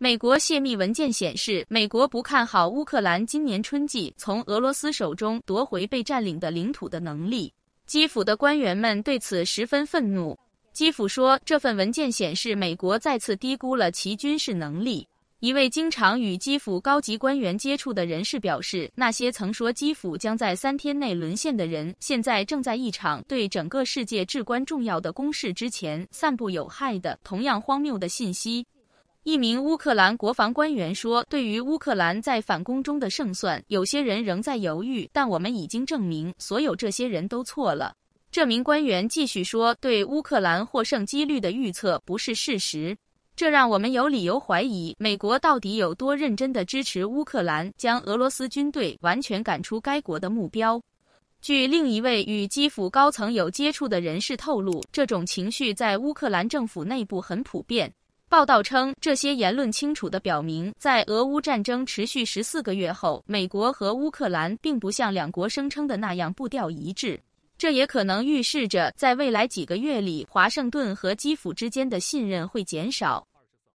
美国泄密文件显示，美国不看好乌克兰今年春季从俄罗斯手中夺回被占领的领土的能力。基辅的官员们对此十分愤怒。基辅说，这份文件显示美国再次低估了其军事能力。一位经常与基辅高级官员接触的人士表示，那些曾说基辅将在三天内沦陷的人，现在正在一场对整个世界至关重要的攻势之前散布有害的、同样荒谬的信息。一名乌克兰国防官员说：“对于乌克兰在反攻中的胜算，有些人仍在犹豫，但我们已经证明所有这些人都错了。”这名官员继续说：“对乌克兰获胜几率的预测不是事实，这让我们有理由怀疑美国到底有多认真地支持乌克兰将俄罗斯军队完全赶出该国的目标。”据另一位与基辅高层有接触的人士透露，这种情绪在乌克兰政府内部很普遍。报道称，这些言论清楚地表明，在俄乌战争持续十四个月后，美国和乌克兰并不像两国声称的那样步调一致。这也可能预示着，在未来几个月里，华盛顿和基辅之间的信任会减少。